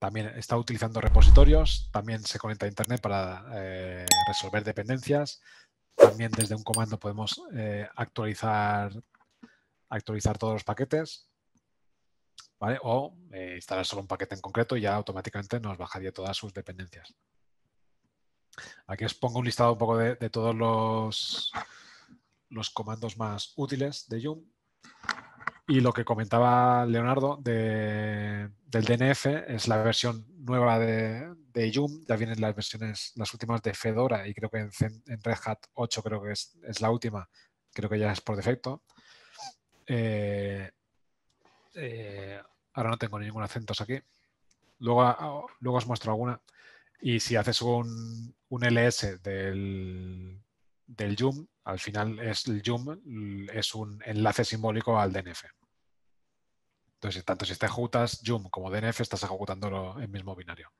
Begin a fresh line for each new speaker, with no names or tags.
También está utilizando repositorios, también se conecta a Internet para eh, resolver dependencias. También desde un comando podemos eh, actualizar, actualizar todos los paquetes. O eh, instalar solo un paquete en concreto y ya automáticamente nos bajaría todas sus dependencias. Aquí os pongo un listado un poco de, todos los, los comandos más útiles de Yum Y lo que comentaba Leonardo de del DNF, es la versión nueva de, de Yum, ya vienen las versiones, las últimas de Fedora y creo que en, Red Hat 8 creo que es, la última, creo que ya es por defecto. Eh, eh, ahora no tengo ningún acento aquí. Luego, ah, oh, luego os muestro alguna. Y si haces un, LS del, del Yum, al final es el Yum es un enlace simbólico al DNF. Entonces, tanto si estás ejecutas Joom como DNF, estás ejecutándolo en mismo binario.